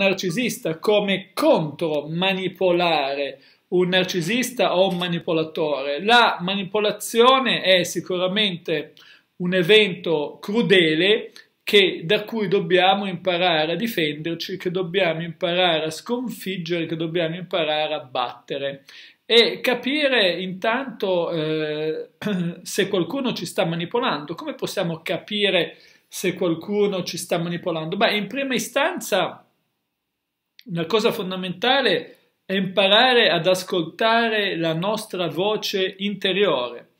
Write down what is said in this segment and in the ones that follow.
narcisista, come contro manipolare un narcisista o un manipolatore. La manipolazione è sicuramente un evento crudele che, da cui dobbiamo imparare a difenderci, che dobbiamo imparare a sconfiggere, che dobbiamo imparare a battere e capire intanto eh, se qualcuno ci sta manipolando. Come possiamo capire se qualcuno ci sta manipolando? Beh, in prima istanza una cosa fondamentale è imparare ad ascoltare la nostra voce interiore.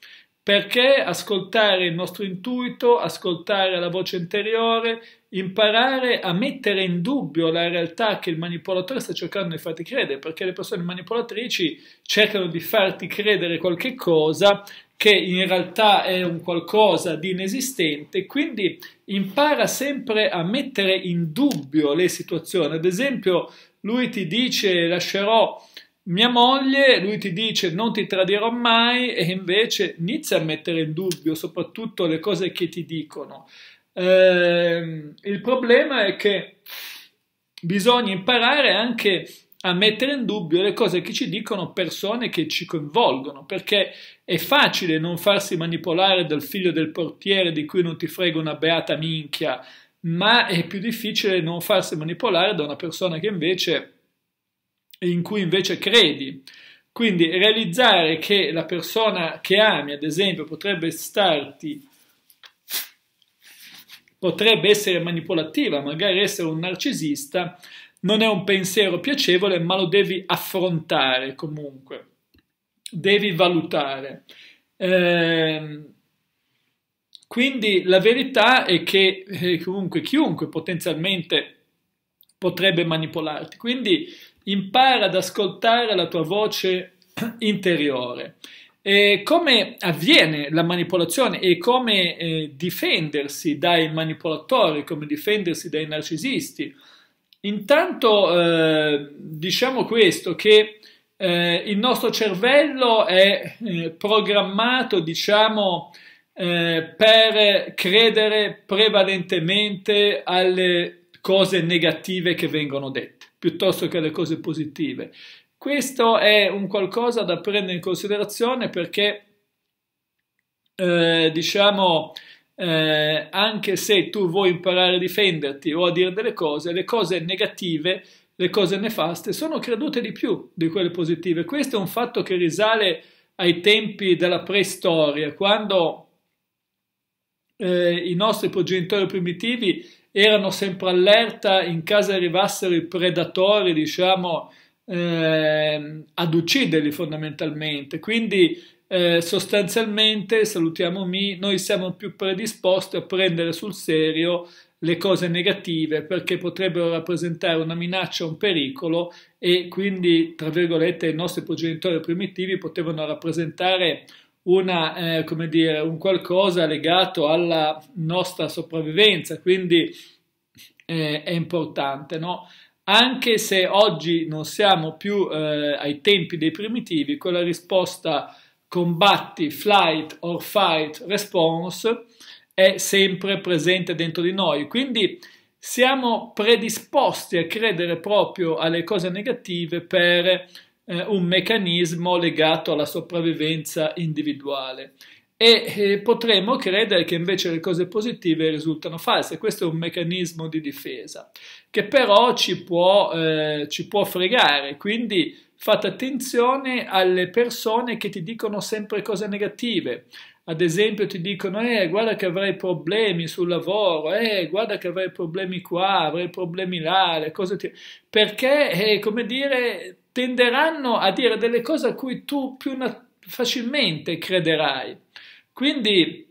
Perché ascoltare il nostro intuito, ascoltare la voce interiore, imparare a mettere in dubbio la realtà che il manipolatore sta cercando di farti credere, perché le persone manipolatrici cercano di farti credere qualche cosa che in realtà è un qualcosa di inesistente, quindi impara sempre a mettere in dubbio le situazioni. Ad esempio, lui ti dice lascerò mia moglie, lui ti dice non ti tradirò mai e invece inizia a mettere in dubbio soprattutto le cose che ti dicono. Eh, il problema è che bisogna imparare anche a mettere in dubbio le cose che ci dicono persone che ci coinvolgono, perché è facile non farsi manipolare dal figlio del portiere di cui non ti frega una beata minchia, ma è più difficile non farsi manipolare da una persona che invece, in cui invece credi. Quindi realizzare che la persona che ami, ad esempio, potrebbe starti potrebbe essere manipolativa, magari essere un narcisista, non è un pensiero piacevole, ma lo devi affrontare comunque. Devi valutare. Eh, quindi la verità è che eh, comunque chiunque potenzialmente potrebbe manipolarti. Quindi impara ad ascoltare la tua voce interiore. E come avviene la manipolazione e come eh, difendersi dai manipolatori, come difendersi dai narcisisti? Intanto eh, diciamo questo, che eh, il nostro cervello è eh, programmato, diciamo, eh, per credere prevalentemente alle cose negative che vengono dette, piuttosto che alle cose positive. Questo è un qualcosa da prendere in considerazione perché, eh, diciamo, eh, anche se tu vuoi imparare a difenderti o a dire delle cose, le cose negative, le cose nefaste sono credute di più di quelle positive. Questo è un fatto che risale ai tempi della preistoria, quando eh, i nostri progenitori primitivi erano sempre allerta in caso arrivassero i predatori, diciamo, eh, ad ucciderli fondamentalmente. Quindi eh, sostanzialmente, salutiamo Mi, noi siamo più predisposti a prendere sul serio le cose negative perché potrebbero rappresentare una minaccia, un pericolo e quindi, tra virgolette, i nostri progenitori primitivi potevano rappresentare una, eh, come dire, un qualcosa legato alla nostra sopravvivenza, quindi eh, è importante, no? Anche se oggi non siamo più eh, ai tempi dei primitivi, quella risposta combatti, flight or fight response è sempre presente dentro di noi. Quindi siamo predisposti a credere proprio alle cose negative per eh, un meccanismo legato alla sopravvivenza individuale e eh, potremmo credere che invece le cose positive risultano false. Questo è un meccanismo di difesa che però ci può, eh, ci può fregare, quindi fate attenzione alle persone che ti dicono sempre cose negative. Ad esempio ti dicono, eh, guarda che avrai problemi sul lavoro, eh, guarda che avrai problemi qua, avrai problemi là, le cose ti... Perché, eh, come dire, tenderanno a dire delle cose a cui tu più facilmente crederai. Quindi,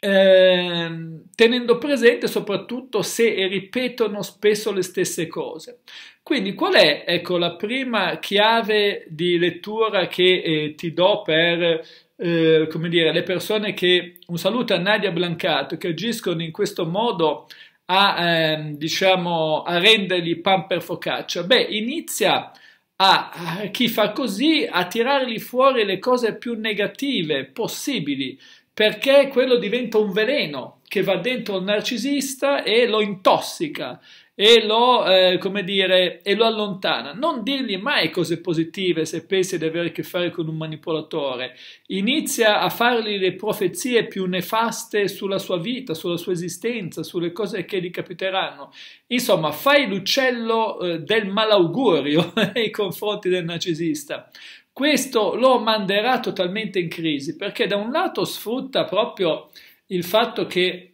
ehm, tenendo presente soprattutto se ripetono spesso le stesse cose. Quindi qual è ecco, la prima chiave di lettura che eh, ti do per eh, come dire, le persone che, un saluto a Nadia Blancato, che agiscono in questo modo a, ehm, diciamo, a rendergli pan per focaccia? Beh, inizia a, a chi fa così a tirargli fuori le cose più negative possibili, perché quello diventa un veleno che va dentro il narcisista e lo intossica e lo, eh, come dire, e lo allontana. Non dirgli mai cose positive se pensi di avere a che fare con un manipolatore. Inizia a fargli le profezie più nefaste sulla sua vita, sulla sua esistenza, sulle cose che gli capiteranno. Insomma, fai l'uccello eh, del malaugurio nei confronti del narcisista. Questo lo manderà totalmente in crisi perché da un lato sfrutta proprio il fatto che,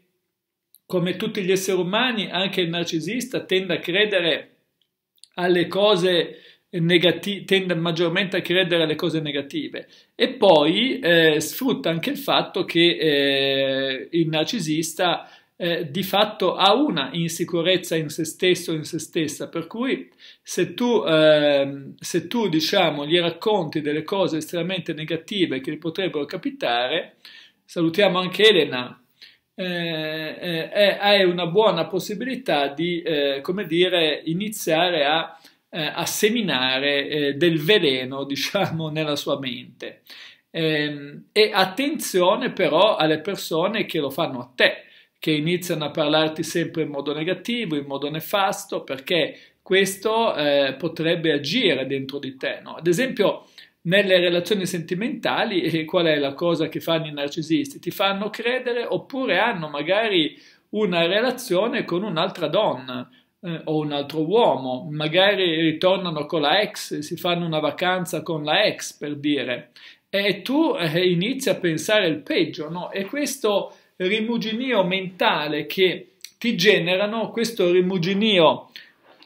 come tutti gli esseri umani, anche il narcisista tende a credere alle cose negative, tende maggiormente a credere alle cose negative e poi eh, sfrutta anche il fatto che eh, il narcisista eh, di fatto ha una insicurezza in se stesso, in se stessa, per cui se tu, eh, se tu diciamo, gli racconti delle cose estremamente negative che gli potrebbero capitare, salutiamo anche Elena, eh, eh, è una buona possibilità di, eh, come dire, iniziare a, eh, a seminare eh, del veleno, diciamo, nella sua mente. Ehm, e attenzione però alle persone che lo fanno a te, che iniziano a parlarti sempre in modo negativo, in modo nefasto, perché questo eh, potrebbe agire dentro di te. No? Ad esempio, nelle relazioni sentimentali, e qual è la cosa che fanno i narcisisti? Ti fanno credere oppure hanno magari una relazione con un'altra donna eh, o un altro uomo, magari ritornano con la ex, si fanno una vacanza con la ex per dire, e tu eh, inizi a pensare il peggio, no? E questo rimuginio mentale che ti generano, questo rimuginio,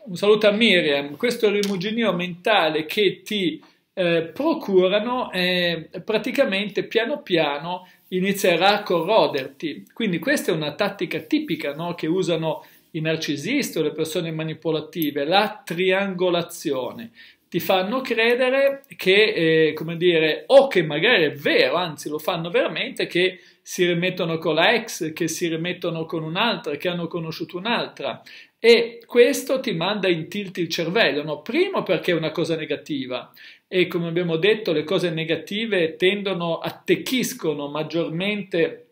un saluto a Miriam, questo rimuginio mentale che ti eh, procurano eh, praticamente piano piano inizierà a corroderti. Quindi questa è una tattica tipica no? che usano i narcisisti o le persone manipolative, la triangolazione. Ti fanno credere che, eh, come dire, o che magari è vero, anzi lo fanno veramente, che si rimettono con la ex, che si rimettono con un'altra, che hanno conosciuto un'altra, e questo ti manda in tilt il cervello, no? primo perché è una cosa negativa e come abbiamo detto le cose negative tendono, attecchiscono maggiormente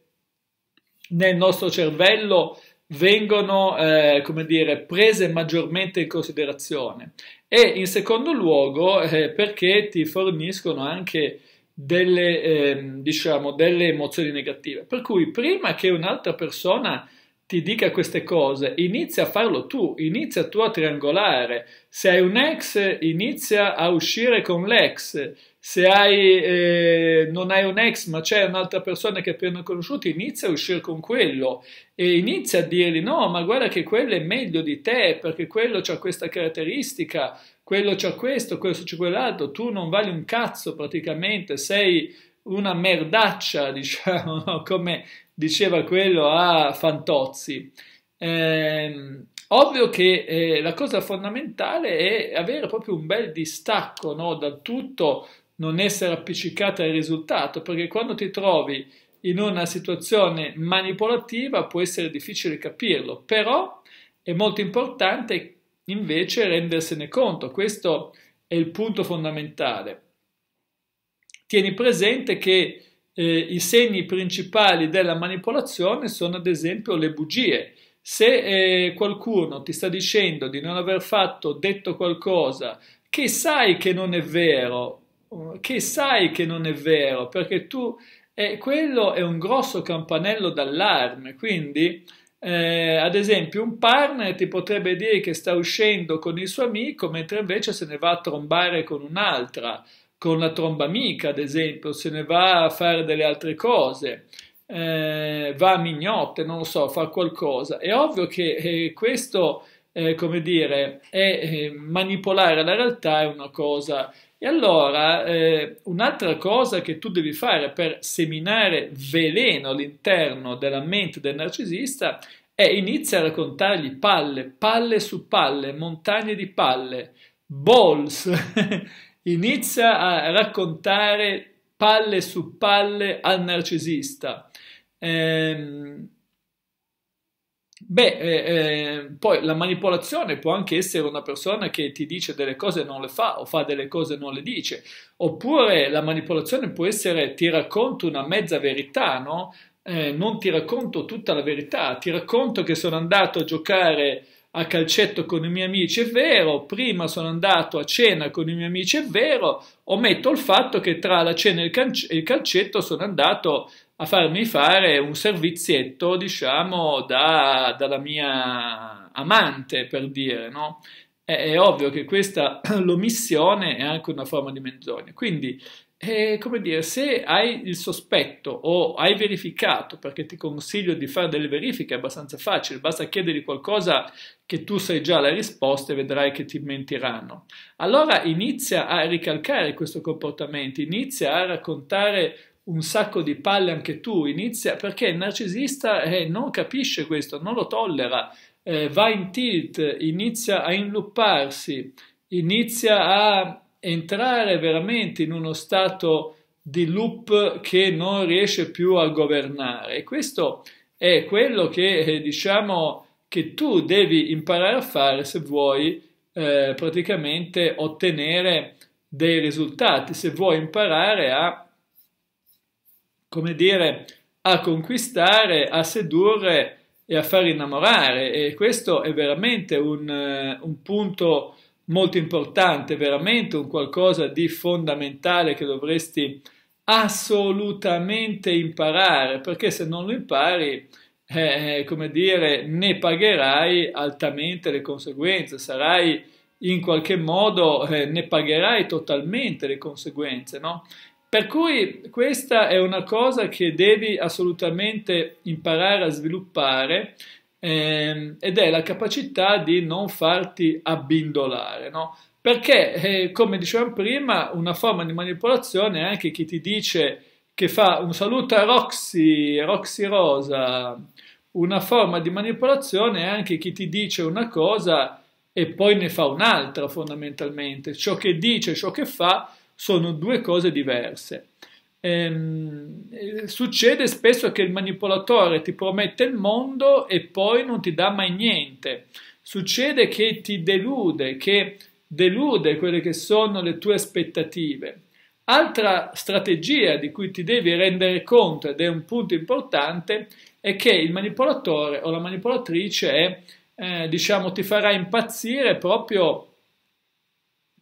nel nostro cervello, vengono eh, come dire, prese maggiormente in considerazione e in secondo luogo eh, perché ti forniscono anche delle, eh, diciamo, delle emozioni negative. Per cui prima che un'altra persona ti dica queste cose, inizia a farlo tu, inizia tu a triangolare. Se hai un ex, inizia a uscire con l'ex. Se hai, eh, non hai un ex, ma c'è un'altra persona che appena conosciuto, inizia a uscire con quello e inizia a dirgli: No, ma guarda che quello è meglio di te perché quello ha questa caratteristica, quello ha questo, questo c'è quell'altro. Tu non vali un cazzo praticamente, sei una merdaccia, diciamo, no? come diceva quello a Fantozzi. Eh, ovvio che eh, la cosa fondamentale è avere proprio un bel distacco no? da tutto, non essere appiccicata al risultato, perché quando ti trovi in una situazione manipolativa può essere difficile capirlo, però è molto importante invece rendersene conto, questo è il punto fondamentale tieni presente che eh, i segni principali della manipolazione sono ad esempio le bugie. Se eh, qualcuno ti sta dicendo di non aver fatto, detto qualcosa che sai che non è vero, che sai che non è vero, perché tu eh, quello è un grosso campanello d'allarme, quindi eh, ad esempio, un partner ti potrebbe dire che sta uscendo con il suo amico, mentre invece se ne va a trombare con un'altra con la tromba amica, ad esempio, se ne va a fare delle altre cose, eh, va a mignotte, non lo so, fa qualcosa. È ovvio che eh, questo, eh, come dire, è eh, manipolare la realtà è una cosa. E allora eh, un'altra cosa che tu devi fare per seminare veleno all'interno della mente del narcisista è inizia a raccontargli palle, palle su palle, montagne di palle, balls. inizia a raccontare palle su palle al narcisista. Ehm, Beh, eh, eh, poi la manipolazione può anche essere una persona che ti dice delle cose e non le fa, o fa delle cose e non le dice, oppure la manipolazione può essere ti racconto una mezza verità, no? Eh, non ti racconto tutta la verità, ti racconto che sono andato a giocare a calcetto con i miei amici, è vero, prima sono andato a cena con i miei amici, è vero, ometto il fatto che tra la cena e il calcetto sono andato a farmi fare un servizietto, diciamo, da, dalla mia amante, per dire, no? È, è ovvio che questa l'omissione è anche una forma di menzogna. Quindi eh, come dire, se hai il sospetto o hai verificato, perché ti consiglio di fare delle verifiche, è abbastanza facile, basta chiedergli qualcosa che tu sai già la risposta e vedrai che ti mentiranno. Allora inizia a ricalcare questo comportamento, inizia a raccontare un sacco di palle anche tu, inizia perché il narcisista eh, non capisce questo, non lo tollera, eh, va in tilt, inizia a inlupparsi, inizia a entrare veramente in uno stato di loop che non riesce più a governare. questo è quello che eh, diciamo che tu devi imparare a fare se vuoi eh, praticamente ottenere dei risultati, se vuoi imparare a, come dire, a conquistare, a sedurre e a far innamorare. E questo è veramente un, eh, un punto molto importante, veramente un qualcosa di fondamentale che dovresti assolutamente imparare, perché se non lo impari, eh, eh, come dire, ne pagherai altamente le conseguenze, sarai in qualche modo, eh, ne pagherai totalmente le conseguenze, no? Per cui questa è una cosa che devi assolutamente imparare a sviluppare ehm, ed è la capacità di non farti abbindolare, no? Perché, eh, come dicevamo prima, una forma di manipolazione è anche chi ti dice che fa un saluto a Roxy, Roxy Rosa, una forma di manipolazione è anche chi ti dice una cosa e poi ne fa un'altra fondamentalmente. Ciò che dice ciò che fa sono due cose diverse. Ehm, eh, succede spesso che il manipolatore ti promette il mondo e poi non ti dà mai niente. Succede che ti delude, che delude quelle che sono le tue aspettative. Altra strategia di cui ti devi rendere conto, ed è un punto importante, è che il manipolatore o la manipolatrice è, eh, diciamo, ti farà impazzire proprio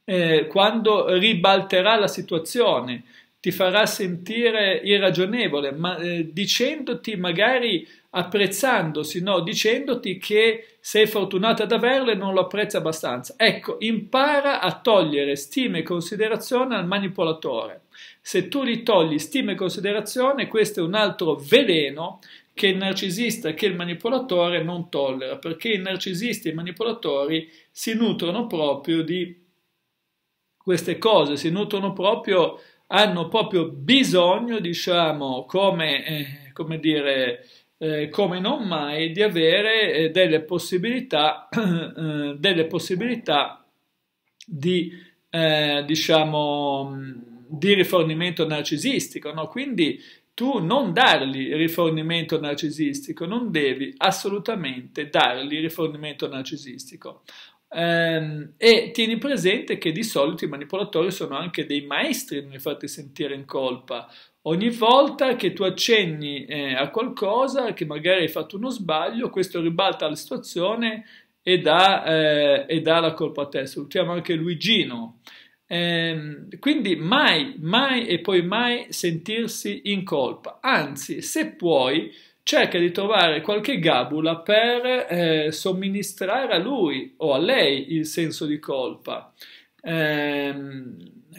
eh, quando ribalterà la situazione, ti farà sentire irragionevole, ma eh, dicendoti magari apprezzandosi, no, dicendoti che sei fortunata ad averlo e non lo apprezzi abbastanza. Ecco, impara a togliere stima e considerazione al manipolatore. Se tu gli togli stima e considerazione, questo è un altro veleno che il narcisista che il manipolatore non tollera, perché i narcisisti e i manipolatori si nutrono proprio di queste cose, si nutrono proprio di hanno proprio bisogno, diciamo, come, eh, come dire, eh, come non mai, di avere eh, delle possibilità, eh, delle possibilità di, eh, diciamo, di rifornimento narcisistico, no? Quindi tu non dargli rifornimento narcisistico, non devi assolutamente dargli rifornimento narcisistico. Ehm, e tieni presente che di solito i manipolatori sono anche dei maestri nel farti sentire in colpa. Ogni volta che tu accenni eh, a qualcosa, che magari hai fatto uno sbaglio, questo ribalta la situazione e dà, eh, e dà la colpa a te. Salutiamo anche Luigino. Eh, quindi mai, mai e poi mai sentirsi in colpa. Anzi, se puoi, cerca di trovare qualche gabula per eh, somministrare a lui o a lei il senso di colpa. Ehm,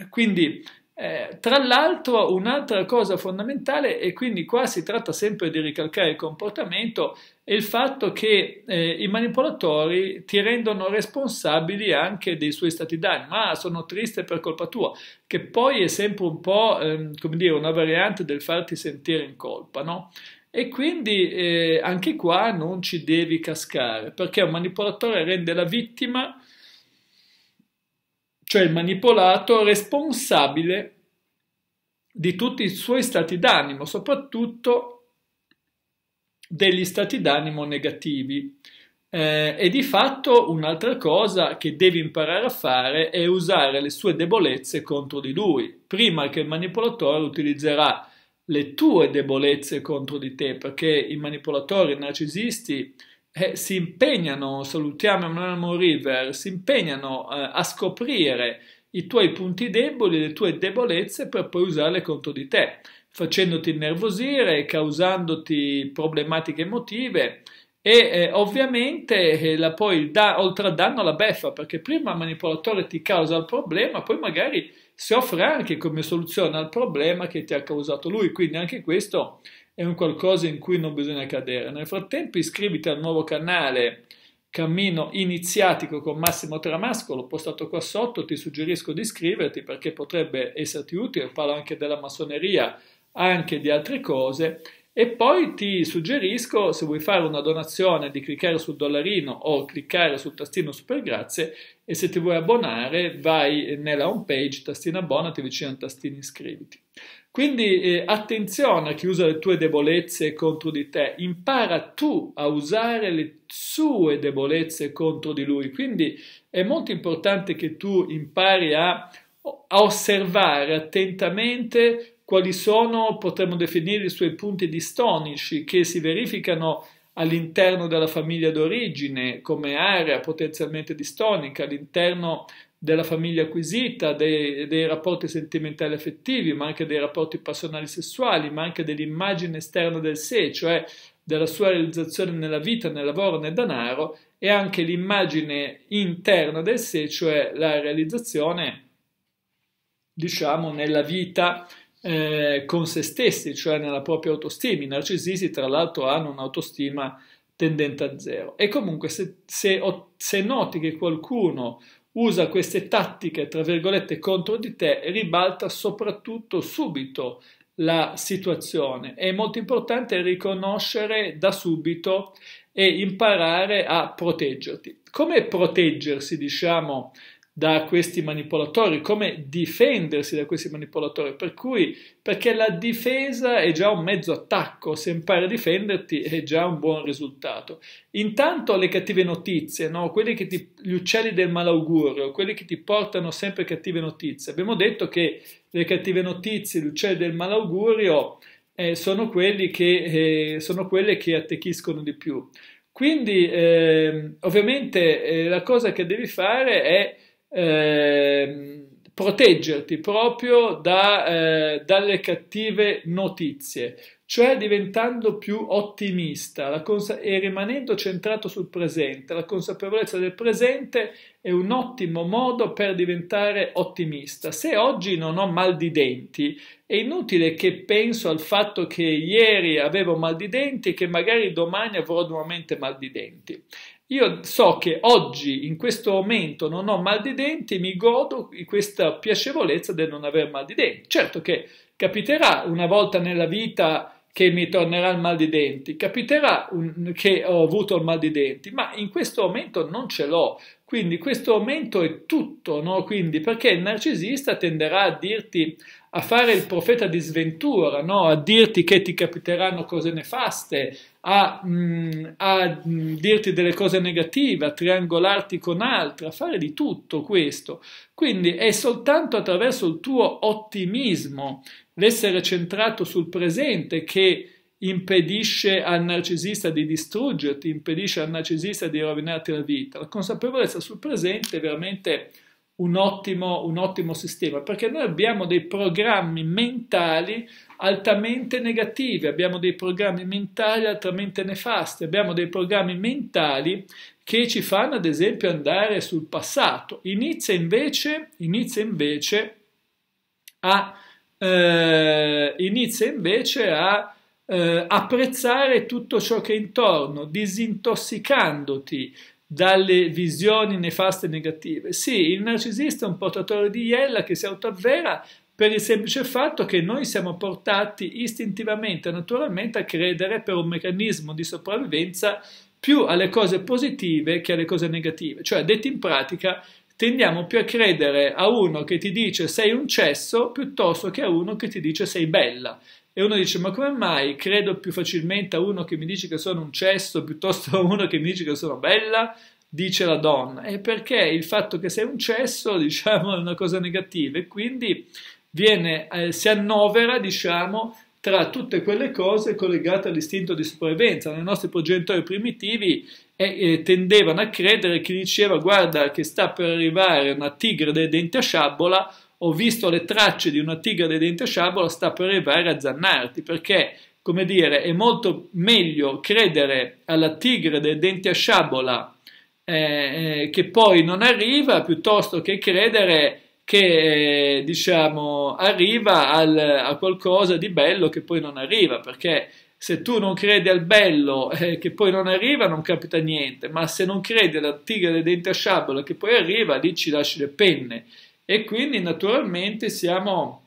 quindi, eh, tra l'altro, un'altra cosa fondamentale, e quindi qua si tratta sempre di ricalcare il comportamento, è il fatto che eh, i manipolatori ti rendono responsabili anche dei suoi stati d'animo. ma ah, sono triste per colpa tua, che poi è sempre un po', ehm, come dire, una variante del farti sentire in colpa, no? E quindi eh, anche qua non ci devi cascare, perché un manipolatore rende la vittima, cioè il manipolato, responsabile di tutti i suoi stati d'animo, soprattutto degli stati d'animo negativi. Eh, e di fatto un'altra cosa che devi imparare a fare è usare le sue debolezze contro di lui, prima che il manipolatore utilizzerà le tue debolezze contro di te, perché i manipolatori, i narcisisti eh, si impegnano, salutiamo Emanuele River, si impegnano eh, a scoprire i tuoi punti deboli, le tue debolezze per poi usarle contro di te, facendoti innervosire, causandoti problematiche emotive e eh, ovviamente eh, la poi da, oltre al danno la beffa, perché prima il manipolatore ti causa il problema, poi magari si offre anche come soluzione al problema che ti ha causato lui, quindi anche questo è un qualcosa in cui non bisogna cadere. Nel frattempo iscriviti al nuovo canale Cammino Iniziatico con Massimo l'ho postato qua sotto, ti suggerisco di iscriverti perché potrebbe esserti utile, parlo anche della massoneria, anche di altre cose e poi ti suggerisco, se vuoi fare una donazione, di cliccare sul dollarino o cliccare sul tastino super grazie e se ti vuoi abbonare vai nella home page tastino abbonati vicino al tastino iscriviti. Quindi eh, attenzione a chi usa le tue debolezze contro di te, impara tu a usare le sue debolezze contro di lui. Quindi è molto importante che tu impari a, a osservare attentamente quali sono, potremmo definire, i suoi punti distonici che si verificano all'interno della famiglia d'origine come area potenzialmente distonica, all'interno della famiglia acquisita, dei, dei, rapporti sentimentali affettivi, ma anche dei rapporti passionali sessuali, ma anche dell'immagine esterna del sé, cioè della sua realizzazione nella vita, nel lavoro, nel denaro, e anche l'immagine interna del sé, cioè la realizzazione, diciamo, nella vita eh, con se stessi, cioè nella propria autostima. I narcisisti, tra l'altro, hanno un'autostima tendente a zero. E comunque, se, se, se noti che qualcuno usa queste tattiche, tra virgolette, contro di te, ribalta soprattutto subito la situazione. È molto importante riconoscere da subito e imparare a proteggerti. Come proteggersi, diciamo, da questi manipolatori, come difendersi da questi manipolatori, per cui perché la difesa è già un mezzo attacco, se impari a difenderti è già un buon risultato. Intanto le cattive notizie, no? quelli che ti, gli uccelli del malaugurio, quelli che ti portano sempre cattive notizie. Abbiamo detto che le cattive notizie, gli uccelli del malaugurio eh, sono, che, eh, sono quelle che attecchiscono di più. Quindi ehm, eh, ovviamente la cosa che devi fare è Ehm, proteggerti proprio da, eh, dalle cattive notizie, cioè diventando più ottimista e rimanendo centrato sul presente. La consapevolezza del presente è un ottimo modo per diventare ottimista. Se oggi non ho mal di denti, è inutile che penso al fatto che ieri avevo mal di denti e che magari domani avrò nuovamente mal di denti. Io so che oggi, in questo momento, non ho mal di denti, mi godo di questa piacevolezza del non aver mal di denti. Certo che capiterà una volta nella vita che mi tornerà il mal di denti, capiterà un, che ho avuto il mal di denti, ma in questo momento non ce l'ho. Quindi questo momento è tutto, no? Quindi perché il narcisista tenderà a dirti a fare il profeta di sventura, no? a dirti che ti capiteranno cose nefaste, a, mm, a mm, dirti delle cose negative, a triangolarti con altri, a fare di tutto questo. Quindi è soltanto attraverso il tuo ottimismo, l'essere centrato sul presente che impedisce al narcisista di distruggerti, impedisce al narcisista di rovinarti la vita. La consapevolezza sul presente è veramente un ottimo, un ottimo sistema perché noi abbiamo dei programmi mentali altamente negative, abbiamo dei programmi mentali altamente nefasti, abbiamo dei programmi mentali che ci fanno ad esempio andare sul passato. Inizia invece, inizia invece a, eh, inizia invece a eh, apprezzare tutto ciò che è intorno, disintossicandoti dalle visioni nefaste e negative. Sì, il narcisista è un portatore di iella che si autoavvera per il semplice fatto che noi siamo portati istintivamente, naturalmente, a credere per un meccanismo di sopravvivenza più alle cose positive che alle cose negative. Cioè, detto in pratica, tendiamo più a credere a uno che ti dice sei un cesso piuttosto che a uno che ti dice sei bella. E uno dice: Ma come mai credo più facilmente a uno che mi dice che sono un cesso piuttosto a uno che mi dice che sono bella? Dice la donna. È perché il fatto che sei un cesso, diciamo, è una cosa negativa e quindi viene, eh, si annovera, diciamo, tra tutte quelle cose collegate all'istinto di sopravvivenza. I nostri progenitori primitivi eh, eh, tendevano a credere che diceva guarda che sta per arrivare una tigre dei denti a sciabola, ho visto le tracce di una tigre dei denti a sciabola, sta per arrivare a zannarti, perché come dire, è molto meglio credere alla tigre dei denti a sciabola eh, eh che poi non arriva piuttosto che credere che diciamo arriva al, a qualcosa di bello che poi non arriva, perché se tu non credi al bello eh, che poi non arriva non capita niente, ma se non credi alla tigre dei denti a sciabola che poi arriva, lì ci lasci le penne. E quindi naturalmente siamo,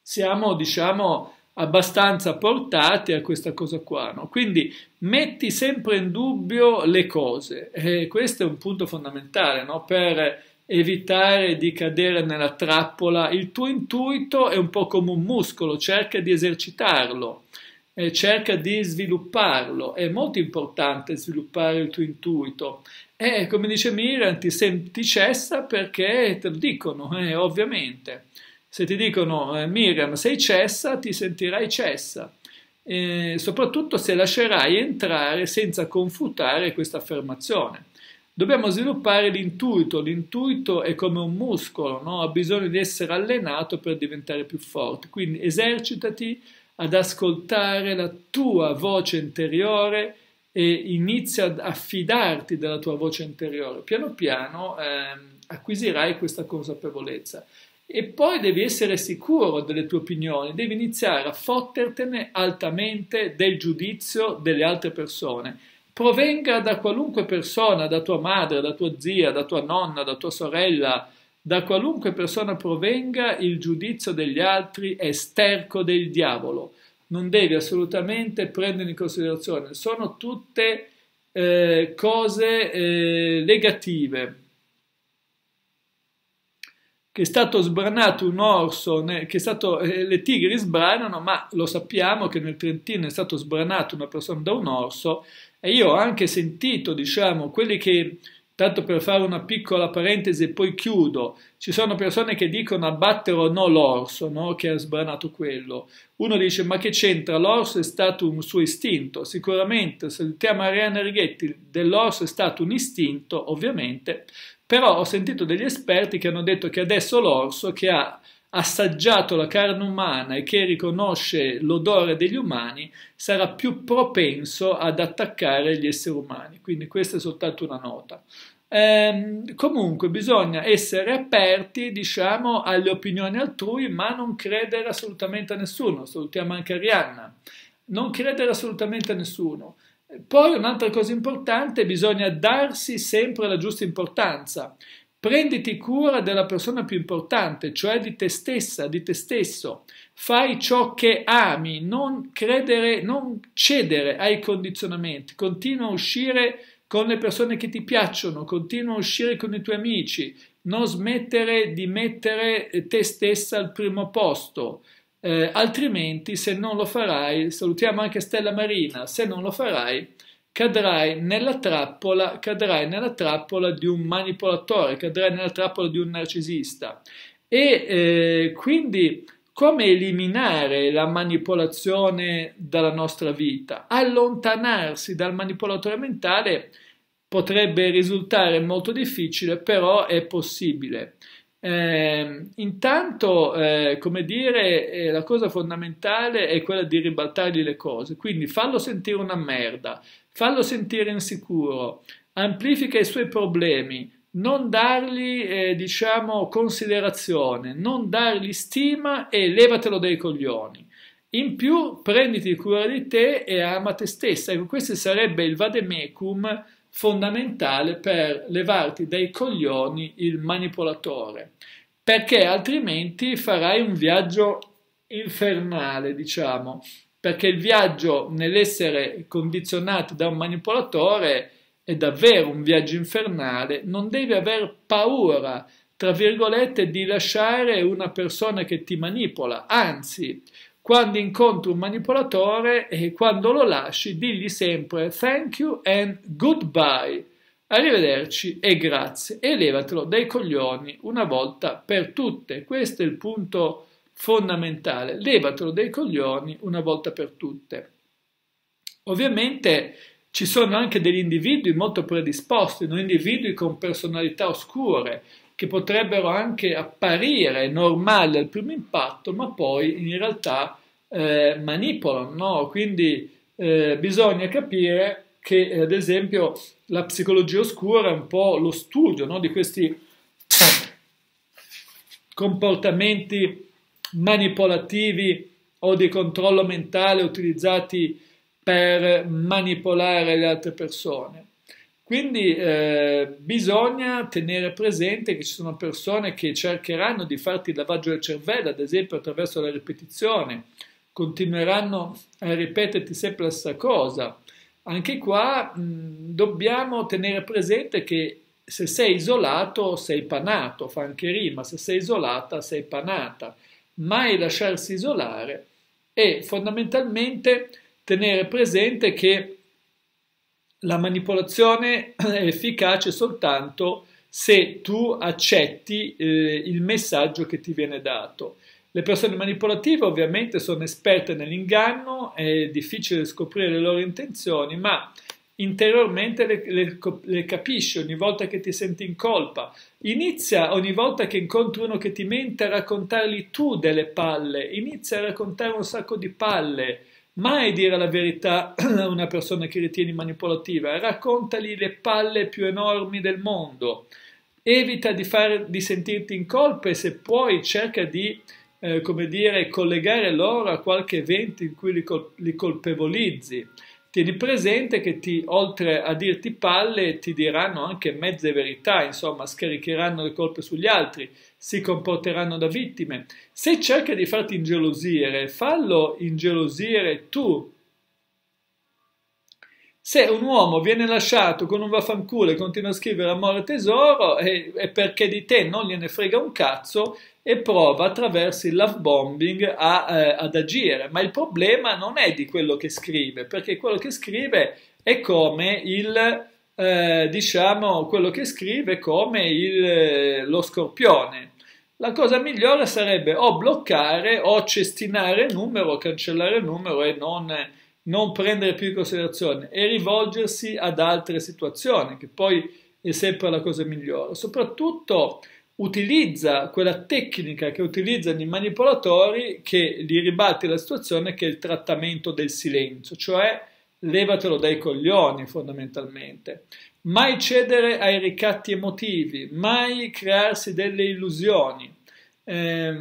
siamo diciamo, abbastanza portati a questa cosa qua. No? Quindi metti sempre in dubbio le cose. E eh, questo è un punto fondamentale no? per evitare di cadere nella trappola. Il tuo intuito è un po' come un muscolo, cerca di esercitarlo, eh, cerca di svilupparlo. È molto importante sviluppare il tuo intuito. E come dice Miran, ti senti cessa perché te lo dicono, eh, ovviamente. Se ti dicono eh, Miriam sei cessa, ti sentirai cessa. E soprattutto se lascerai entrare senza confutare questa affermazione. Dobbiamo sviluppare l'intuito, l'intuito è come un muscolo, no? ha bisogno di essere allenato per diventare più forte, quindi esercitati ad ascoltare la tua voce interiore e inizia ad affidarti della tua voce interiore. Piano piano eh, acquisirai questa consapevolezza e poi devi essere sicuro delle tue opinioni, devi iniziare a fottertene altamente del giudizio delle altre persone provenga da qualunque persona, da tua madre, da tua zia, da tua nonna, da tua sorella, da qualunque persona provenga, il giudizio degli altri è sterco del diavolo. Non devi assolutamente prendere in considerazione. Sono tutte eh, cose eh, negative che è stato sbranato un orso, che è stato, eh, le tigri sbranano, ma lo sappiamo che nel Trentino è stato sbranato una persona da un orso e io ho anche sentito, diciamo, quelli che, tanto per fare una piccola parentesi e poi chiudo, ci sono persone che dicono o no l'orso, no? che ha sbranato quello. Uno dice ma che c'entra, l'orso è stato un suo istinto, sicuramente se il tema Ariane Righetti dell'orso è stato un istinto, ovviamente però ho sentito degli esperti che hanno detto che adesso l'orso che ha assaggiato la carne umana e che riconosce l'odore degli umani sarà più propenso ad attaccare gli esseri umani. Quindi questa è soltanto una nota. Ehm, comunque bisogna essere aperti diciamo alle opinioni altrui ma non credere assolutamente a nessuno, salutiamo anche Arianna, non credere assolutamente a nessuno. Poi un'altra cosa importante, bisogna darsi sempre la giusta importanza. Prenditi cura della persona più importante, cioè di te stessa, di te stesso. Fai ciò che ami, non credere, non cedere ai condizionamenti. Continua a uscire con le persone che ti piacciono, continua a uscire con i tuoi amici, non smettere di mettere te stessa al primo posto eh, altrimenti se non lo farai, salutiamo anche Stella Marina, se non lo farai cadrai nella trappola, cadrai nella trappola di un manipolatore, cadrai nella trappola di un narcisista. E eh, quindi come eliminare la manipolazione dalla nostra vita? Allontanarsi dal manipolatore mentale potrebbe risultare molto difficile, però è possibile. Eh, intanto, eh, come dire, eh, la cosa fondamentale è quella di ribaltargli le cose, quindi fallo sentire una merda, fallo sentire insicuro, amplifica i suoi problemi, non dargli, eh, diciamo, considerazione, non dargli stima e levatelo dai coglioni. In più, prenditi cura di te e ama te stessa. Ecco, questo sarebbe il vademecum fondamentale per levarti dai coglioni il manipolatore, perché altrimenti farai un viaggio infernale, diciamo, perché il viaggio nell'essere condizionato da un manipolatore è davvero un viaggio infernale, non devi aver paura, tra virgolette, di lasciare una persona che ti manipola, anzi, quando incontri un manipolatore e quando lo lasci, digli sempre thank you and goodbye. Arrivederci e grazie e levatelo dai coglioni una volta per tutte. Questo è il punto fondamentale. Levatelo dai coglioni una volta per tutte. Ovviamente ci sono anche degli individui molto predisposti, non individui con personalità oscure, che potrebbero anche apparire normali al primo impatto, ma poi in realtà eh, manipolano. No? Quindi eh, bisogna capire che, ad esempio, la psicologia oscura è un po' lo studio no? di questi comportamenti manipolativi o di controllo mentale utilizzati per manipolare le altre persone. Quindi eh, bisogna tenere presente che ci sono persone che cercheranno di farti il lavaggio del cervello, ad esempio attraverso la ripetizione, continueranno a ripeterti sempre la stessa cosa. Anche qua mh, dobbiamo tenere presente che se sei isolato sei panato, fa anche rima, se sei isolata sei panata. Mai lasciarsi isolare e fondamentalmente tenere presente che la manipolazione è efficace soltanto se tu accetti eh, il messaggio che ti viene dato. Le persone manipolative ovviamente sono esperte nell'inganno, è difficile scoprire le loro intenzioni, ma interiormente le, le, le, capisci ogni volta che ti senti in colpa. Inizia ogni volta che incontri uno che ti mente a raccontargli tu delle palle, inizia a raccontare un sacco di palle Mai dire la verità a una persona che ritieni manipolativa, raccontali le palle più enormi del mondo. Evita di, far, di sentirti in colpa e se puoi cerca di eh, come dire, collegare loro a qualche evento in cui li, col li, colpevolizzi. Tieni presente che ti, oltre a dirti palle ti diranno anche mezze verità, insomma scaricheranno le colpe sugli altri si comporteranno da vittime. Se cerca di farti ingelosire, fallo ingelosire tu. Se un uomo viene lasciato con un vaffanculo e continua a scrivere amore e tesoro, è, perché di te non gliene frega un cazzo e prova attraverso il love bombing a, eh, ad agire. Ma il problema non è di quello che scrive, perché quello che scrive è come il, eh, diciamo, quello che scrive come il, eh, lo scorpione la cosa migliore sarebbe o bloccare o cestinare il numero, cancellare il numero e non, non prendere più in considerazione e rivolgersi ad altre situazioni, che poi è sempre la cosa migliore. Soprattutto utilizza quella tecnica che utilizzano i manipolatori che gli ribatte la situazione che è il trattamento del silenzio, cioè levatelo dai coglioni fondamentalmente mai cedere ai ricatti emotivi, mai crearsi delle illusioni. Eh,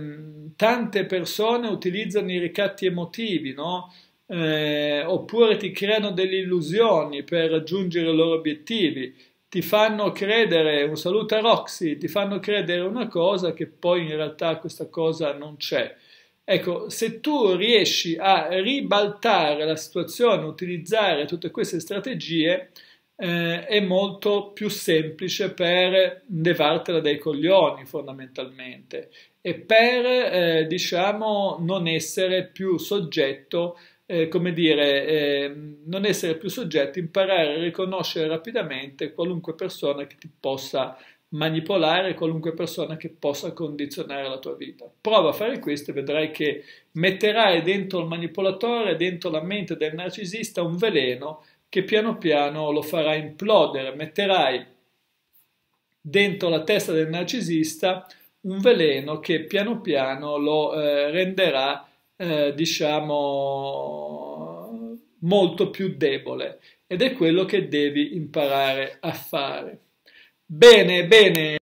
tante persone utilizzano i ricatti emotivi, no? eh, oppure ti creano delle illusioni per raggiungere i loro obiettivi, ti fanno credere, un saluto a Roxy, ti fanno credere una cosa che poi in realtà questa cosa non c'è. Ecco, se tu riesci a ribaltare la situazione, utilizzare tutte queste strategie, eh, è molto più semplice per levartela dai coglioni fondamentalmente e per eh, diciamo non essere più soggetto eh, come dire, eh, non essere più soggetti, imparare a riconoscere rapidamente qualunque persona che ti possa manipolare, qualunque persona che possa condizionare la tua vita. Prova a fare questo e vedrai che metterai dentro il manipolatore, dentro la mente del narcisista un veleno che piano piano lo farà implodere, metterai dentro la testa del narcisista un veleno che piano piano lo eh, renderà, eh, diciamo, molto più debole ed è quello che devi imparare a fare. Bene, bene.